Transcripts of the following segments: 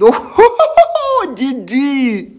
О-хо-хо-хо, Диди!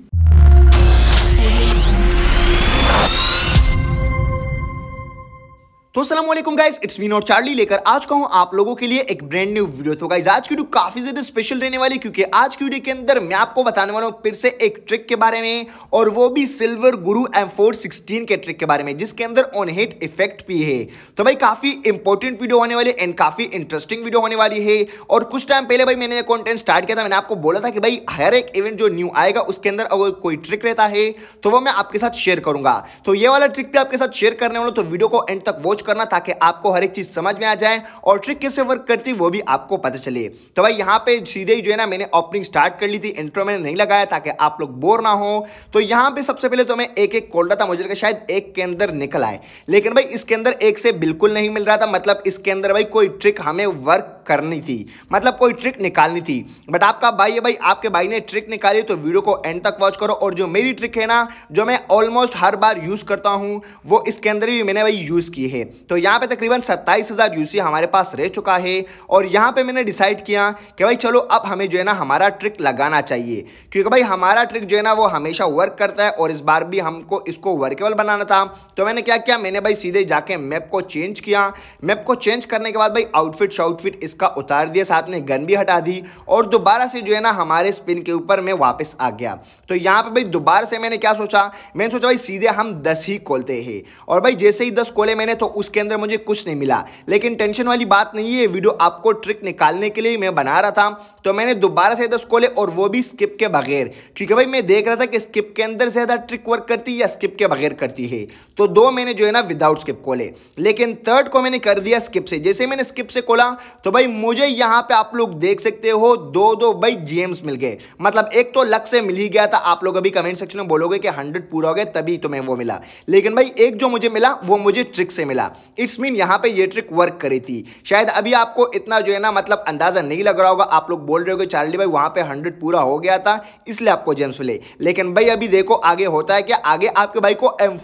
तो असलम guys it's mean और चार्ली लेकर आज का हूँ आप लोगों के लिए एक ब्रांड न्यू वीडियो तो गाइज आज की वीडियो काफी ज्यादा स्पेशल रहने वाली क्योंकि आज की वीडियो के अंदर मैं आपको बताने वाला हूँ फिर से एक ट्रिक के बारे में और वो भी silver Guru M four sixteen के ट्रिक के बारे में जिसके अंदर ऑन हिट इफेक्ट भी है तो भाई काफी इंपॉर्टेंट वीडियो होने वाली एंड काफी इंटरेस्टिंग वीडियो होने वाली है और कुछ टाइम पहले भाई मैंने कॉन्टेंट स्टार्ट किया था मैंने आपको बोला था कि भाई हर एक इवेंट जो न्यू आएगा उसके अंदर अगर कोई ट्रिक रहता है तो वो मैं आपके साथ शेयर करूंगा तो ये वाला ट्रिक भी आपके साथ शेयर करने वाला तो वीडियो को एंड तक वॉच करना ताकि आपको हर एक चीज़ समझ में आ जाए और ट्रिक कैसे वर्क करती वो भी आपको पता चले तो भाई यहाँ पे सीधे ही जो है ना मैंने ओपनिंग स्टार्ट कर ली थी इंट्रो मैंने नहीं लगाया ताकि आप लोग बोर ना हो तो यहाँ पे सबसे पहले तो मैं एक एक कोल रहा था मुझे लगा शायद एक के अंदर निकल आए लेकिन भाई इसके अंदर एक से बिल्कुल नहीं मिल रहा था मतलब इसके अंदर भाई कोई ट्रिक हमें वर्क करनी थी मतलब कोई ट्रिक निकालनी थी बट आपका भाई है भाई आपके भाई ने ट्रिक निकाली तो वीडियो को एंड तक वॉच करो और जो मेरी ट्रिक है ना जो मैं ऑलमोस्ट हर बार यूज़ करता हूँ वो इसके अंदर भी मैंने भाई यूज़ की है तो यहाँ पर तकरीबन सत्ताईस हज़ार यूसी हमारे पास रह चुका है और यहाँ पर मैंने डिसाइड किया कि भाई चलो अब हमें जो है ना हमारा ट्रिक लगाना चाहिए क्योंकि भाई हमारा ट्रिक जो है ना वो हमेशा वर्क करता है और इस बार भी हमको इसको वर्केबल बनाना था तो मैंने क्या किया मैंने भाई सीधे जाके मैप को चेंज किया मैप को चेंज करने के बाद भाई आउटफिट शाउटफिट इस इसका उतार दिया साथ में गन भी हटा दी और दोबारा से जो है ना हमारे स्पिन के ऊपर मैं वापस आ गया तो यहाँ पर भाई दोबारा से मैंने क्या सोचा मैंने सोचा भाई सीधे हम दस ही खोलते हैं और भाई जैसे ही दस खोले मैंने तो उसके अंदर मुझे कुछ नहीं मिला लेकिन टेंशन वाली बात नहीं है वीडियो आपको ट्रिक निकालने के लिए मैं बना रहा था तो मैंने दोबारा से दस खोले और वो भी स्किप के बगैर क्योंकि भाई मैं देख रहा था कि स्किप के अंदर ज़्यादा ट्रिक वर्क करती है या स्किप के बगैर करती है तो दो मैंने जो है ना विदाउट स्किप खोले लेकिन थर्ड को मैंने कर दिया स्किप से जैसे मैंने स्किप से खोला तो भाई भाई मुझे यहाँ पे आप लोग देख सकते हो दो दो भाई जीएम्स मिल गए मतलब एक तो लक से मिल ही गया था आप लोग अभी कमेंट सेक्शन में बोलोगे कि हंड्रेड पूरा हो गया तभी तुम्हें वो मिला लेकिन भाई एक जो मुझे मिला वो मुझे ट्रिक से मिला इट्स मीन यहाँ पे ये ट्रिक वर्क करी थी शायद अभी आपको इतना जो है ना मतलब अंदाजा नहीं लग रहा होगा आप लोग बोल रहे हो चार्ली भाई वहाँ पे हंड्रेड पूरा हो गया था इसलिए आपको जेम्स मिले लेकिन भाई अभी देखो आगे होता है कि आगे आपके भाई को एम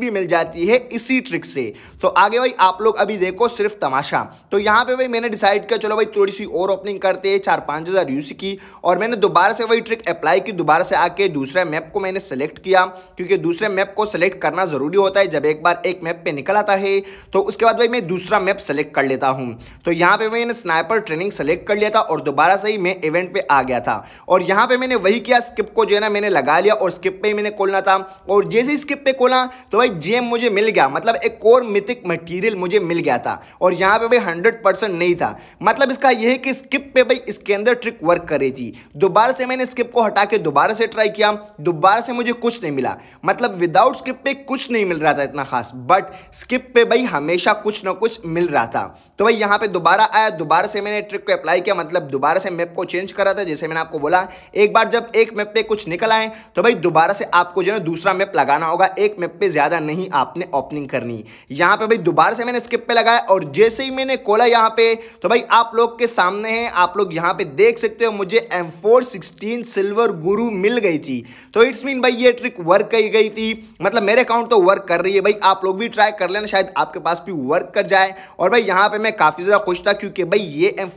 भी मिल जाती है इसी ट्रिक से तो आगे भाई आप लोग अभी देखो सिर्फ तमाशा तो यहाँ पे भाई मैंने डिसाइड किया चलो भाई थोड़ी सी और ओपनिंग करते हैं चार पाँच हज़ार यूसी की और मैंने दोबारा से वही ट्रिक अप्लाई की दोबारा से आके दूसरे मैप को मैंने सेलेक्ट किया क्योंकि दूसरे मैप को सेलेक्ट करना ज़रूरी होता है जब एक बार एक मैप पर निकल आता है तो उसके बाद भाई मैं दूसरा मैप सेलेक्ट कर लेता हूँ तो यहाँ पर मैंने स्नाइपर ट्रेनिंग सेलेक्ट कर लिया था और दोबारा से ही मैं इवेंट पर आ गया था और यहाँ पर मैंने वही किया स्किप को जो है ना मैंने लगा लिया और स्किप पर ही मैंने खोलना था और जैसे स्किप पर खोला तो भाई जेम मुझे मिल गया मतलब एक और मिथिक मटीरियल मुझे मिल गया था और यहाँ पे भाई हंड्रेड नहीं नहीं था मतलब इसका यह है कि स्किप पे भाई इसके अंदर ट्रिक वर्क कर रही थी दोबारा से मैंने स्किप को हटा के दोबारा से ट्राई किया दोबारा से मुझे कुछ नहीं मिला मतलब विदाउट स्किप पे कुछ नहीं मिल रहा था इतना खास बट स्किप पे भाई हमेशा कुछ ना कुछ मिल रहा था तो भाई यहाँ पे दोबारा आया दोबारा से मैंने ट्रिक को अप्लाई किया मतलब दोबारा से मैप को चेंज करा था जैसे मैंने आपको बोला एक बार जब एक मैप पे कुछ निकल आए तो भाई दोबारा से आपको जो है दूसरा मैप लगाना होगा एक मैप पे ज़्यादा नहीं आपने ओपनिंग करनी यहाँ पे भाई दोबारा से मैंने स्किप पे लगाया और जैसे ही मैंने कोला यहाँ पे तो भाई आप लोग के सामने है आप लोग यहाँ पे देख सकते हो मुझे एम फोर सिक्सटीन सिल्वर गुरु मिल गई थी तो इट्स मीन भाई ये ट्रिक वर्क की गई थी मतलब मेरे अकाउंट तो वर्क कर रही है भाई आप लोग भी ट्राई कर लेना शायद आपके पास भी वर्क कर जाए और भाई यहाँ पर मैं काफ़ी ज़्यादा खुश था क्योंकि भाई ये एम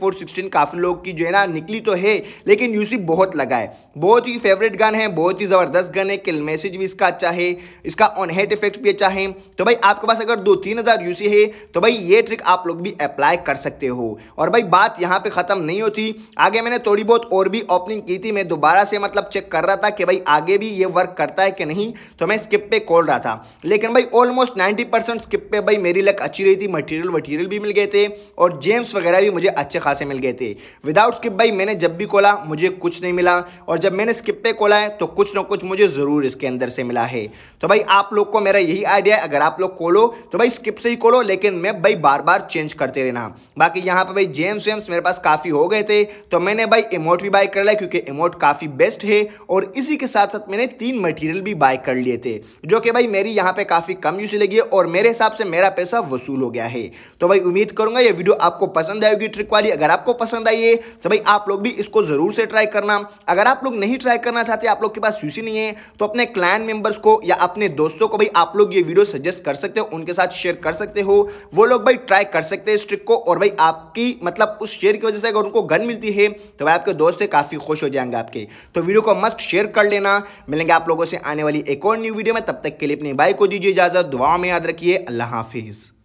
काफ़ी लोग की जो है ना निकली तो है लेकिन यूसी बहुत लगा है बहुत ही फेवरेट गन है बहुत ही ज़बरदस्त गन है किल मैसेज भी इसका अच्छा है इसका ऑन हेड इफेक्ट भी अच्छा है तो भाई आपके पास अगर दो तीन हज़ार यूसी है तो भाई ये ट्रिक आप लोग भी अप्लाई कर सकते हो हो और भाई बात यहाँ पे ख़त्म नहीं होती आगे मैंने थोड़ी बहुत और भी ओपनिंग की थी मैं दोबारा से मतलब चेक कर रहा था कि भाई आगे भी ये वर्क करता है कि नहीं तो मैं स्किप पे कॉल रहा था लेकिन भाई ऑलमोस्ट नाइन्टी परसेंट स्किप पे भाई मेरी लक अच्छी रही थी मटीरियल वटीरियल भी मिल गए थे और जेम्स वगैरह भी मुझे अच्छे खासे मिल गए थे विदाउट स्किप भाई मैंने जब भी खोला मुझे कुछ नहीं मिला और जब मैंने स्किप पे खोला है तो कुछ ना कुछ मुझे ज़रूर इसके अंदर से मिला है तो भाई आप लोग को मेरा यही आइडिया है अगर आप लोग खोलो तो भाई स्किप से ही खोलो लेकिन मैं भाई बार बार चेंज करते रहना बाकी यहाँ पर भाई जेम्स वेम्स मेरे पास काफ़ी हो गए थे तो मैंने भाई इमोट भी बाय कर लिया क्योंकि इमोट काफ़ी बेस्ट है और इसी के साथ साथ मैंने तीन मटीरियल भी बाय कर लिए थे जो कि भाई मेरी यहाँ पर काफ़ी कम यूज लगी है और मेरे हिसाब से मेरा पैसा वसूल हो गया है तो भाई उम्मीद करूँगा ये वीडियो आपको पसंद आएगी ट्रिक वाली अगर आपको पसंद आई है तो भाई आप लोग भी इसको ज़रूर से ट्राई करना अगर आप लोग नहीं ट्राई करना चाहते आप लोग के पास यूसी नहीं है तो अपने क्लाइंट मेंबर्स को या अपने दोस्तों को भाई आप लोग ये वीडियो सजेस्ट कर सकते हो उनके साथ शेयर कर सकते हो वो लोग भाई ट्राई कर सकते हैं इस ट्रिक को और भाई आप आपकी मतलब उस शेयर की वजह से अगर उनको गन मिलती है तो वह आपके दोस्त से काफ़ी खुश हो जाएंगे आपके तो वीडियो को मस्त शेयर कर लेना मिलेंगे आप लोगों से आने वाली एक और न्यू वीडियो में तब तक के लिए अपनी बाइक को दीजिए इजाज़त दुआ में याद रखिए अल्लाह हाफिज़